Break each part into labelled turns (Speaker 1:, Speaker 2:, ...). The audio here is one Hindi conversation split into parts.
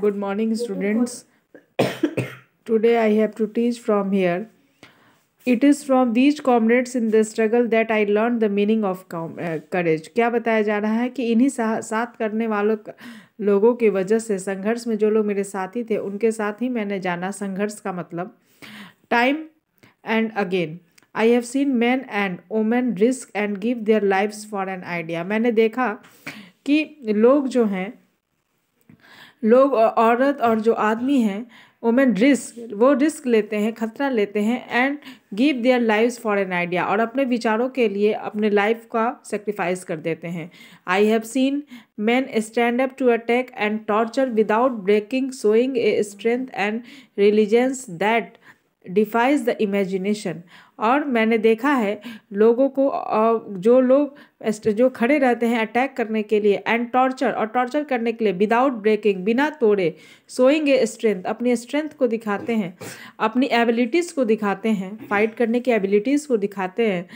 Speaker 1: good morning students today I have to teach from here it is from these comrades in the struggle that I learn the meaning of courage क्या बताया जा रहा है कि इन्हीं साथ करने वालों लोगों की वजह से संघर्ष में जो लोग मेरे साथी थे उनके साथ ही मैंने जाना संघर्ष का मतलब time and again I have seen men and women risk and give their life for an idea मैंने देखा कि लोग जो हैं लोग औरत और जो आदमी हैं वोमेन रिस्क वो रिस्क लेते हैं खतरा लेते हैं and give their life for an idea और अपने विचारों के लिए अपने लाइफ का सेक्रीफाइस कर देते हैं I have seen men stand up to attack and torture without breaking showing a strength and resilience that defies the imagination और मैंने देखा है लोगों को जो लोग जो खड़े रहते हैं अटैक करने के लिए एंड टॉर्चर और टॉर्चर करने के लिए विदाउट ब्रेकिंग बिना तोड़े सोइंग ए स्ट्रेंथ अपनी स्ट्रेंथ को दिखाते हैं अपनी एबिलिटीज़ को दिखाते हैं फाइट करने की एबिलिटीज़ को दिखाते हैं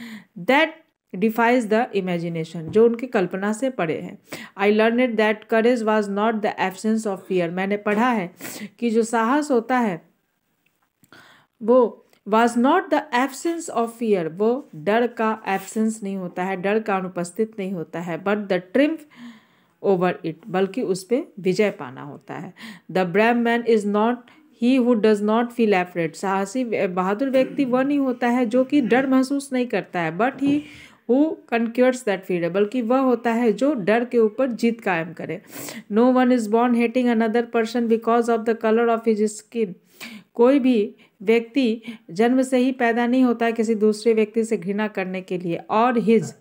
Speaker 1: दैट डिफाइज द इमेजिनेशन जो उनकी कल्पना से पड़े हैं I learn it that courage was not the absence of fear मैंने पढ़ा है कि जो साहस होता है वो was not the absence of fear वो डर का एबसेंस नहीं होता है डर का अनुपस्थित नहीं होता है but the triumph over it बल्कि उस पर विजय पाना होता है the brave man is not he who does not feel afraid साहसी बहादुर व्यक्ति वह नहीं होता है जो कि डर महसूस नहीं करता है but he who conquers that fear बल्कि वह होता है जो डर के ऊपर जीत कायम करे no one is born hating another person because of the colour of his skin कोई भी व्यक्ति जन्म से ही पैदा नहीं होता है किसी दूसरे व्यक्ति से घृणा करने के लिए और हिज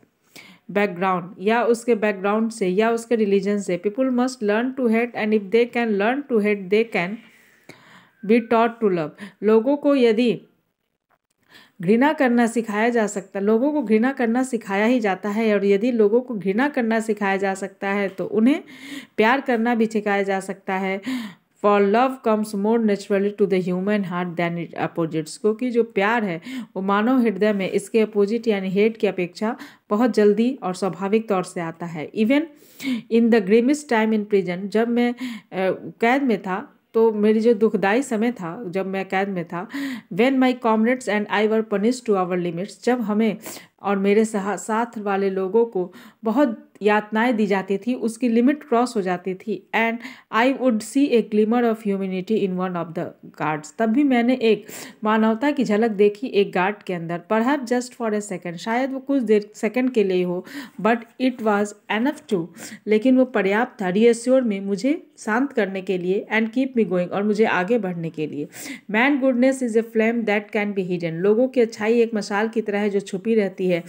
Speaker 1: बैकग्राउंड या उसके बैकग्राउंड से या उसके रिलीजन से people must learn to hate and if they can learn to hate they can be taught to love लोगों को यदि घृणा करना सिखाया जा सकता लोगों को घृणा करना सिखाया ही जाता है और यदि लोगों को घृणा करना सिखाया जा सकता है तो उन्हें प्यार करना भी सिखाया जा सकता है for love comes more naturally to the human heart than it opposites क्योंकि जो प्यार है वो मानव हृदय में इसके अपोजिट यानी हेट की अपेक्षा बहुत जल्दी और स्वाभाविक तौर से आता है even in the grimmest time in prison जब मैं कैद में था तो मेरी जो दुखदाई समय था जब मैं कैद में था when my comrades and I were पनिश टू आवर लिमिट्स जब हमें और मेरे साथ वाले लोगों को बहुत यातनाएं दी जाती थी उसकी लिमिट क्रॉस हो जाती थी and I would see a glimmer of humanity in one of the guards तब भी मैंने एक मानवता की झलक देखी एक गार्ड के अंदर पर जस्ट फॉर ए सेकेंड शायद वो कुछ देर सेकेंड के लिए हो but it was enough to लेकिन वो पर्याप्त था रियश्योर में मुझे शांत करने के लिए एंड कीप मी गोइंग और मुझे आगे बढ़ने के लिए man goodness is a flame that can be hidden लोगों की अच्छाई एक मसाल की तरह है जो छुपी रहती है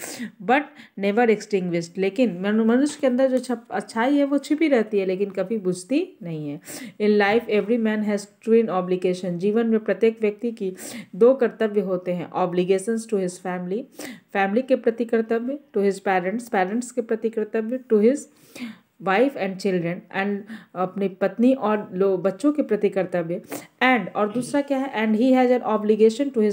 Speaker 1: बट नेवर एक्सटिंग लेकिन मनु मनुष्य के अंदर जो छप अच्छाई है वो छिपी रहती है लेकिन कभी बुझती नहीं है in life every man has twin obligation जीवन में प्रत्येक व्यक्ति की दो कर्तव्य होते हैं obligations to his family family के प्रति कर्तव्य टू हिज पेरेंट्स पेरेंट्स के प्रति कर्तव्य to his wife and children and अपनी पत्नी और लो बच्चों के प्रति कर्तव्य एंड और दूसरा क्या है and he has an obligation to his